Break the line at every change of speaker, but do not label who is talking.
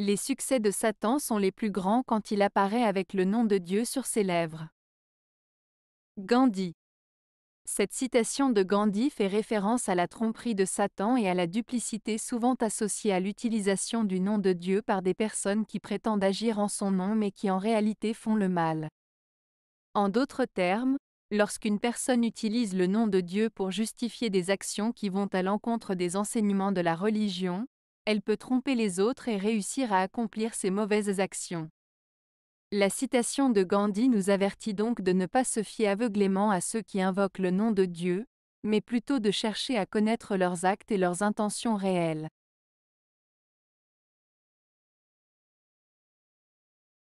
Les succès de Satan sont les plus grands quand il apparaît avec le nom de Dieu sur ses lèvres. Gandhi Cette citation de Gandhi fait référence à la tromperie de Satan et à la duplicité souvent associée à l'utilisation du nom de Dieu par des personnes qui prétendent agir en son nom mais qui en réalité font le mal. En d'autres termes, Lorsqu'une personne utilise le nom de Dieu pour justifier des actions qui vont à l'encontre des enseignements de la religion, elle peut tromper les autres et réussir à accomplir ses mauvaises actions. La citation de Gandhi nous avertit donc de ne pas se fier aveuglément à ceux qui invoquent le nom de Dieu, mais plutôt de chercher à connaître leurs actes et leurs intentions réelles.